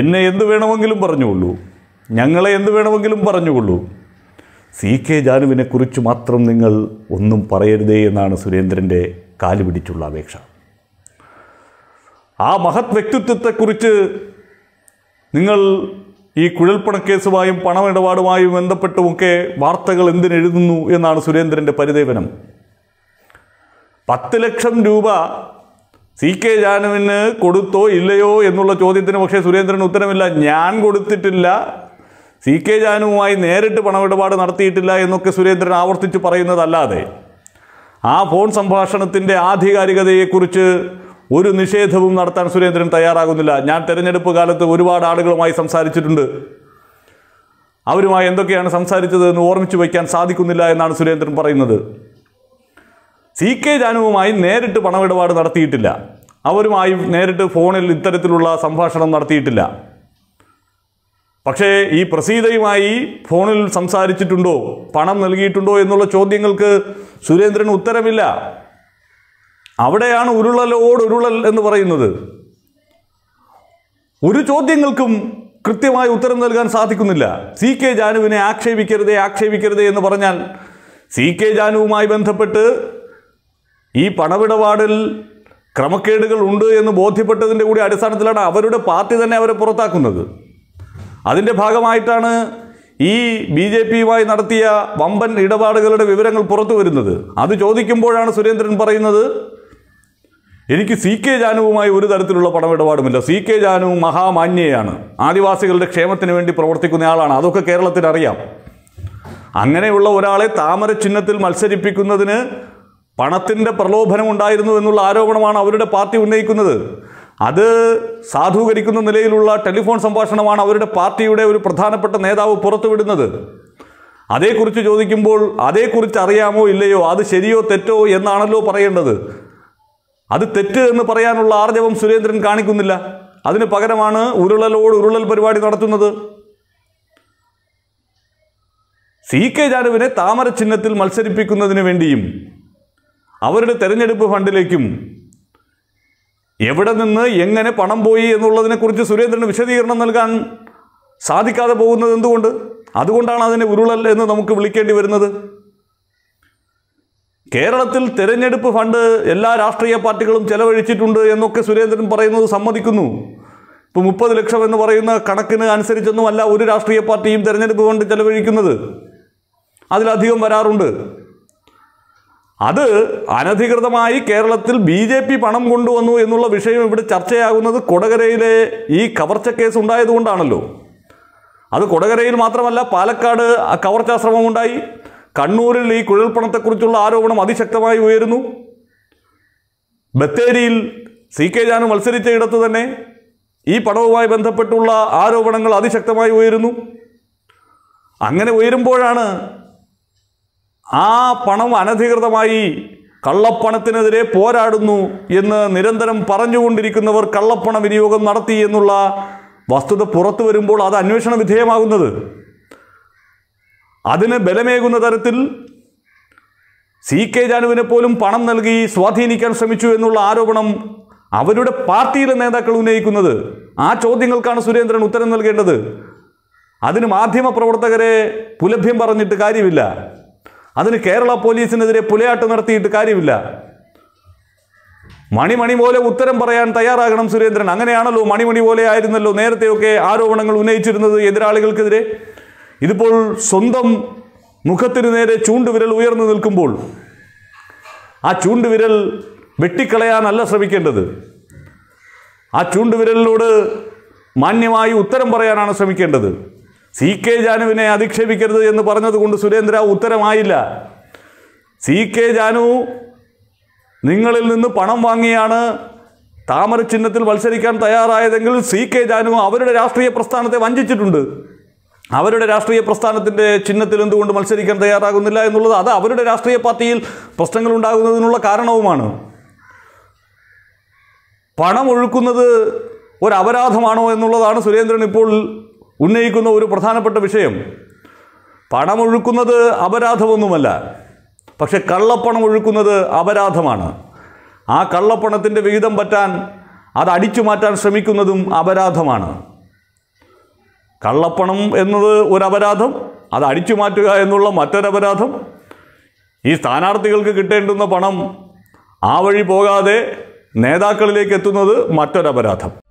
എന്നെ എന്ത് വേണമെങ്കിലും പറഞ്ഞുകൊള്ളൂ ഞങ്ങളെ എന്ത് വേണമെങ്കിലും പറഞ്ഞുകൊള്ളൂ സി കെ ജാനുവിനെക്കുറിച്ച് മാത്രം നിങ്ങൾ ഒന്നും പറയരുതേ എന്നാണ് സുരേന്ദ്രൻ്റെ കാലുപിടിച്ചുള്ള അപേക്ഷ ആ മഹത് വ്യക്തിത്വത്തെക്കുറിച്ച് നിങ്ങൾ ഈ കുഴൽപ്പണക്കേസുമായും പണമിടപാടുമായും ബന്ധപ്പെട്ടുമൊക്കെ വാർത്തകൾ എന്തിനെഴുതുന്നു എന്നാണ് സുരേന്ദ്രൻ്റെ പരിദേവനം പത്ത് ലക്ഷം രൂപ സി കെ ജാനുവിന് കൊടുത്തോ ഇല്ലയോ എന്നുള്ള ചോദ്യത്തിന് പക്ഷേ സുരേന്ദ്രൻ ഉത്തരമില്ല ഞാൻ കൊടുത്തിട്ടില്ല സി കെ ജാനുവുമായി നേരിട്ട് പണമിടപാട് നടത്തിയിട്ടില്ല എന്നൊക്കെ സുരേന്ദ്രൻ ആവർത്തിച്ച് പറയുന്നതല്ലാതെ ആ ഫോൺ സംഭാഷണത്തിൻ്റെ ആധികാരികതയെക്കുറിച്ച് ഒരു നിഷേധവും നടത്താൻ സുരേന്ദ്രൻ തയ്യാറാകുന്നില്ല ഞാൻ തെരഞ്ഞെടുപ്പ് കാലത്ത് ഒരുപാട് ആളുകളുമായി സംസാരിച്ചിട്ടുണ്ട് അവരുമായി എന്തൊക്കെയാണ് സംസാരിച്ചത് എന്ന് ഓർമ്മിച്ചു വയ്ക്കാൻ സാധിക്കുന്നില്ല എന്നാണ് സുരേന്ദ്രൻ പറയുന്നത് സി കെ ജാനുവുമായി നേരിട്ട് പണമിടപാട് നടത്തിയിട്ടില്ല അവരുമായി നേരിട്ട് ഫോണിൽ ഇത്തരത്തിലുള്ള സംഭാഷണം നടത്തിയിട്ടില്ല പക്ഷേ ഈ പ്രസീതയുമായി ഫോണിൽ സംസാരിച്ചിട്ടുണ്ടോ പണം നൽകിയിട്ടുണ്ടോ എന്നുള്ള ചോദ്യങ്ങൾക്ക് സുരേന്ദ്രൻ ഉത്തരമില്ല അവിടെയാണ് ഉരുളലോട് ഉരുളൽ എന്ന് പറയുന്നത് ഒരു ചോദ്യങ്ങൾക്കും കൃത്യമായി ഉത്തരം നൽകാൻ സാധിക്കുന്നില്ല സി കെ ജാനുവിനെ ആക്ഷേപിക്കരുതേ ആക്ഷേപിക്കരുതേ എന്ന് പറഞ്ഞാൽ സി കെ ജാനുവുമായി ബന്ധപ്പെട്ട് ഈ പണമിടപാടിൽ ക്രമക്കേടുകൾ ഉണ്ട് എന്ന് ബോധ്യപ്പെട്ടതിൻ്റെ കൂടി അടിസ്ഥാനത്തിലാണ് അവരുടെ പാർട്ടി തന്നെ അവരെ പുറത്താക്കുന്നത് അതിൻ്റെ ഭാഗമായിട്ടാണ് ഈ ബി ജെ പിയുമായി നടത്തിയ വമ്പൻ ഇടപാടുകളുടെ വിവരങ്ങൾ പുറത്തു വരുന്നത് അത് ചോദിക്കുമ്പോഴാണ് സുരേന്ദ്രൻ പറയുന്നത് എനിക്ക് സി കെ ജാനുവുമായി ഒരു തരത്തിലുള്ള പണമിടപാടുമില്ല സി കെ ജാനു മഹാമാന്യയാണ് ആദിവാസികളുടെ ക്ഷേമത്തിന് വേണ്ടി പ്രവർത്തിക്കുന്ന ആളാണ് അതൊക്കെ കേരളത്തിനറിയാം അറിയാം അങ്ങനെയുള്ള ഒരാളെ താമര ചിഹ്നത്തിൽ മത്സരിപ്പിക്കുന്നതിന് പണത്തിൻ്റെ ഉണ്ടായിരുന്നു എന്നുള്ള ആരോപണമാണ് അവരുടെ പാർട്ടി ഉന്നയിക്കുന്നത് അത് സാധൂകരിക്കുന്ന നിലയിലുള്ള ടെലിഫോൺ സംഭാഷണമാണ് അവരുടെ പാർട്ടിയുടെ ഒരു പ്രധാനപ്പെട്ട നേതാവ് പുറത്തുവിടുന്നത് അതേക്കുറിച്ച് ചോദിക്കുമ്പോൾ അതേക്കുറിച്ച് അറിയാമോ ഇല്ലയോ അത് ശരിയോ തെറ്റോ എന്നാണല്ലോ പറയേണ്ടത് അത് തെറ്റ് എന്ന് പറയാനുള്ള ആർജവം സുരേന്ദ്രൻ കാണിക്കുന്നില്ല അതിന് പകരമാണ് ഉരുളലോട് ഉരുളൽ പരിപാടി നടത്തുന്നത് സി കെ ജാനുവിനെ താമര ചിഹ്നത്തിൽ മത്സരിപ്പിക്കുന്നതിന് വേണ്ടിയും അവരുടെ തെരഞ്ഞെടുപ്പ് ഫണ്ടിലേക്കും എവിടെ നിന്ന് എങ്ങനെ പണം പോയി എന്നുള്ളതിനെക്കുറിച്ച് സുരേന്ദ്രന് വിശദീകരണം നൽകാൻ സാധിക്കാതെ പോകുന്നത് എന്തുകൊണ്ട് അതുകൊണ്ടാണ് അതിനെ ഉരുളൽ എന്ന് നമുക്ക് വിളിക്കേണ്ടി വരുന്നത് കേരളത്തിൽ തെരഞ്ഞെടുപ്പ് ഫണ്ട് എല്ലാ രാഷ്ട്രീയ പാർട്ടികളും ചെലവഴിച്ചിട്ടുണ്ട് എന്നൊക്കെ സുരേന്ദ്രൻ പറയുന്നത് സമ്മതിക്കുന്നു ഇപ്പോൾ മുപ്പത് ലക്ഷം എന്ന് പറയുന്ന കണക്കിന് അനുസരിച്ചൊന്നും അല്ല ഒരു രാഷ്ട്രീയ പാർട്ടിയും തെരഞ്ഞെടുപ്പ് ഫണ്ട് ചെലവഴിക്കുന്നത് അതിലധികം വരാറുണ്ട് അത് അനധികൃതമായി കേരളത്തിൽ ബി ജെ പി പണം കൊണ്ടുവന്നു എന്നുള്ള വിഷയം ഇവിടെ ചർച്ചയാകുന്നത് കൊടകരയിലെ ഈ കവർച്ച കേസ് ഉണ്ടായതുകൊണ്ടാണല്ലോ അത് കൊടകരയിൽ മാത്രമല്ല പാലക്കാട് കവർച്ചാ ശ്രമം ഉണ്ടായി കണ്ണൂരിൽ ഈ കുഴൽപ്പണത്തെക്കുറിച്ചുള്ള ആരോപണം അതിശക്തമായി ഉയരുന്നു ബത്തേരിയിൽ സി കെ ജാനു മത്സരിച്ച തന്നെ ഈ പണവുമായി ബന്ധപ്പെട്ടുള്ള ആരോപണങ്ങൾ അതിശക്തമായി ഉയരുന്നു അങ്ങനെ ഉയരുമ്പോഴാണ് ആ പണം അനധികൃതമായി കള്ളപ്പണത്തിനെതിരെ പോരാടുന്നു എന്ന് നിരന്തരം പറഞ്ഞുകൊണ്ടിരിക്കുന്നവർ കള്ളപ്പണ വിനിയോഗം നടത്തി എന്നുള്ള വസ്തുത പുറത്തു വരുമ്പോൾ അത് അന്വേഷണ വിധേയമാകുന്നത് അതിന് ബലമേകുന്ന തരത്തിൽ സി കെ ജാനുവിനെ പോലും പണം നൽകി സ്വാധീനിക്കാൻ ശ്രമിച്ചു എന്നുള്ള ആരോപണം അവരുടെ പാർട്ടിയിലെ നേതാക്കൾ ഉന്നയിക്കുന്നത് ആ ചോദ്യങ്ങൾക്കാണ് സുരേന്ദ്രൻ ഉത്തരം നൽകേണ്ടത് അതിന് മാധ്യമപ്രവർത്തകരെ പുലഭ്യം പറഞ്ഞിട്ട് കാര്യമില്ല അതിന് കേരള പോലീസിനെതിരെ പുലയാട്ട് നടത്തിയിട്ട് കാര്യമില്ല മണിമണി പോലെ ഉത്തരം പറയാൻ തയ്യാറാകണം സുരേന്ദ്രൻ അങ്ങനെയാണല്ലോ മണിമണി പോലെ ആയിരുന്നല്ലോ നേരത്തെയൊക്കെ ആരോപണങ്ങൾ ഉന്നയിച്ചിരുന്നത് എതിരാളികൾക്കെതിരെ ഇതിപ്പോൾ സ്വന്തം മുഖത്തിനു നേരെ ചൂണ്ടുവിരൽ ഉയർന്നു നിൽക്കുമ്പോൾ ആ ചൂണ്ടുവിരൽ വെട്ടിക്കളയാനല്ല ശ്രമിക്കേണ്ടത് ആ ചൂണ്ടുവിരലിനോട് മാന്യമായി ഉത്തരം പറയാനാണ് ശ്രമിക്കേണ്ടത് സി കെ ജാനുവിനെ അധിക്ഷേപിക്കരുത് എന്ന് പറഞ്ഞതുകൊണ്ട് സുരേന്ദ്ര ഉത്തരമായില്ല സി കെ ജാനു നിങ്ങളിൽ നിന്ന് പണം വാങ്ങിയാണ് താമര ചിഹ്നത്തിൽ മത്സരിക്കാൻ തയ്യാറായതെങ്കിൽ സി കെ ജാനു അവരുടെ രാഷ്ട്രീയ പ്രസ്ഥാനത്തെ വഞ്ചിച്ചിട്ടുണ്ട് അവരുടെ രാഷ്ട്രീയ പ്രസ്ഥാനത്തിൻ്റെ ചിഹ്നത്തിൽ എന്തുകൊണ്ട് മത്സരിക്കാൻ തയ്യാറാകുന്നില്ല എന്നുള്ളത് അത് അവരുടെ രാഷ്ട്രീയ പാർട്ടിയിൽ പ്രശ്നങ്ങൾ ഉണ്ടാകുന്നതിനുള്ള കാരണവുമാണ് പണം ഒഴുക്കുന്നത് ഒരു അപരാധമാണോ എന്നുള്ളതാണ് സുരേന്ദ്രൻ ഇപ്പോൾ ഉന്നയിക്കുന്ന ഒരു പ്രധാനപ്പെട്ട വിഷയം പണമൊഴുക്കുന്നത് അപരാധമൊന്നുമല്ല പക്ഷെ കള്ളപ്പണം ഒഴുക്കുന്നത് അപരാധമാണ് ആ കള്ളപ്പണത്തിൻ്റെ വിഹിതം പറ്റാൻ അത് അടിച്ചു മാറ്റാൻ ശ്രമിക്കുന്നതും അപരാധമാണ് കള്ളപ്പണം എന്നത് ഒരു അപരാധം അത് അടിച്ചു മാറ്റുക എന്നുള്ള മറ്റൊരപരാധം ഈ സ്ഥാനാർത്ഥികൾക്ക് കിട്ടേണ്ടുന്ന പണം ആ വഴി പോകാതെ നേതാക്കളിലേക്ക് എത്തുന്നത് മറ്റൊരപരാധം